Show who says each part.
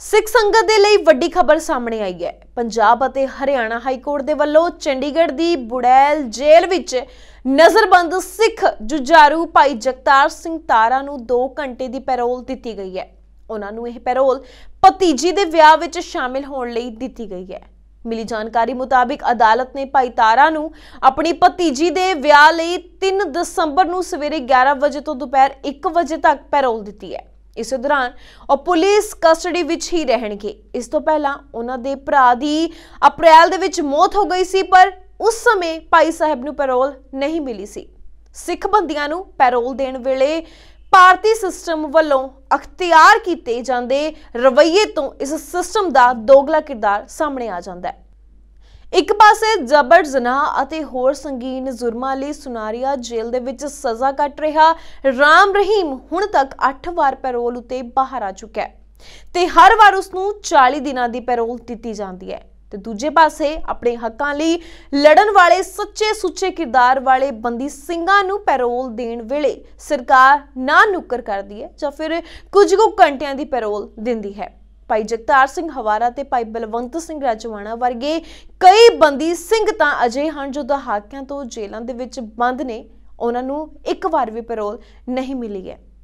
Speaker 1: ਸਿੱਖ ਸੰਗਤ ਦੇ ਲਈ ਵੱਡੀ ਖਬਰ ਸਾਹਮਣੇ ਆਈ ਹੈ ਪੰਜਾਬ ਅਤੇ ਹਰਿਆਣਾ ਹਾਈ ਕੋਰਟ ਦੇ ਵੱਲੋਂ ਚੰਡੀਗੜ੍ਹ ਦੀ ਬੁੜੈਲ ਜੇਲ੍ਹ ਵਿੱਚ ਨਜ਼ਰਬੰਦ ਸਿੱਖ ਜੁਝਾਰੂ ਭਾਈ ਜਗਤਾਰ ਸਿੰਘ ਤਾਰਾ ਨੂੰ 2 ਘੰਟੇ ਦੀ ਪੈਰੋਲ ਦਿੱਤੀ ਗਈ ਹੈ ਉਹਨਾਂ ਨੂੰ ਇਹ ਪੈਰੋਲ ਭਤੀਜੀ ਦੇ ਵਿਆਹ ਵਿੱਚ ਸ਼ਾਮਿਲ ਹੋਣ ਲਈ ਦਿੱਤੀ ਗਈ ਹੈ ਮਿਲੀ ਜਾਣਕਾਰੀ ਮੁਤਾਬਿਕ ਅਦਾਲਤ ਨੇ ਭਾਈ ਤਾਰਾ ਨੂੰ ਆਪਣੀ ਭਤੀਜੀ ਦੇ ਵਿਆਹ ਲਈ 3 ਦਸੰਬਰ ਨੂੰ ਸਵੇਰੇ 11 ਵਜੇ ਤੋਂ ਦੁਪਹਿਰ 1 ਵਜੇ ਤੱਕ ਪੈਰੋਲ ਦਿੱਤੀ ਹੈ ਇਸ ਦੌਰਾਨ ਉਹ ਪੁਲਿਸ ਕਸਟਡੀ ਵਿੱਚ ਹੀ ਰਹਿਣਗੇ ਇਸ ਤੋਂ ਪਹਿਲਾਂ ਉਹਨਾਂ ਦੇ ਭਰਾ ਦੀ ਅਪ੍ਰੈਲ ਦੇ ਵਿੱਚ ਮੌਤ ਹੋ ਗਈ ਸੀ ਪਰ ਉਸ ਸਮੇਂ ਭਾਈ ਸਾਹਿਬ ਨੂੰ ਪੈਰੋਲ ਨਹੀਂ ਮਿਲੀ ਸੀ ਸਿੱਖ ਬੰਦੀਆਂ ਨੂੰ ਪੈਰੋਲ ਦੇਣ ਵੇਲੇ ਭਾਰਤੀ ਸਿਸਟਮ ਵੱਲੋਂ ਅਖਤਿਆਰ ਕੀਤੇ ਜਾਂਦੇ ਰਵੱਈਏ ਤੋਂ ਇਸ ਸਿਸਟਮ ਦਾ ਦੋਗਲਾ ਕਿਰਦਾਰ ਸਾਹਮਣੇ ਆ ਜਾਂਦਾ ਹੈ ਇੱਕ ਪਾਸੇ ਜ਼ਬਰ ਜ਼ਨਾਹ ਅਤੇ ਹੋਰ ਸੰਗੀਨ ਜ਼ੁਰਮਾਂ ਲਈ ਸੁਨਾਰੀਆ ਜੇਲ੍ਹ ਦੇ ਵਿੱਚ ਸਜ਼ਾ ਕੱਟ ਰਿਹਾ ਰਾਮ ਰਹੀਮ ਹੁਣ ਤੱਕ 8 ਵਾਰ ਪੈਰੋਲ ਉਤੇ ਬਾਹਰ ਆ ਚੁੱਕਾ ਹੈ ਤੇ ਹਰ ਵਾਰ ਉਸ ਨੂੰ 40 ਦਿਨਾਂ ਦੀ ਪੈਰੋਲ ਦਿੱਤੀ ਜਾਂਦੀ ਹੈ ਤੇ ਦੂਜੇ ਪਾਸੇ ਆਪਣੇ ਹੱਕਾਂ ਲਈ ਲੜਨ ਵਾਲੇ ਸੱਚੇ ਸੁੱਚੇ ਕਿਰਦਾਰ ਵਾਲੇ ਬੰਦੀ ਸਿੰਘਾਂ ਨੂੰ ਪੈਰੋਲ ਦੇਣ ਵੇਲੇ ਸਰਕਾਰ ਨਾ ਨੁਕਰ ਕਰਦੀ ਹੈ ਜਾਂ ਫਿਰ ਕੁਝ ਕੁ ਘੰਟਿਆਂ ਦੀ ਪੈਰੋਲ ਦਿੰਦੀ ਹੈ ਭਾਈ ਜਗਤਾਰ ਸਿੰਘ ਹਵਾਰਾ ਤੇ ਭਾਈ ਬਲਵੰਤ ਸਿੰਘ ਰਾਜਵਾਨਾ ਵਰਗੇ ਕਈ ਬੰਦੀ ਸਿੰਘ ਤਾਂ ਅਜੇ ਹਨ ਜੋ ਦਹਾਕਿਆਂ ਤੋਂ ਜੇਲ੍ਹਾਂ ਦੇ ਵਿੱਚ ਬੰਦ ਨੇ ਉਹਨਾਂ ਨੂੰ ਇੱਕ ਵਾਰ ਵੀ ਪੈਰੋਲ ਨਹੀਂ ਮਿਲੀ ਹੈ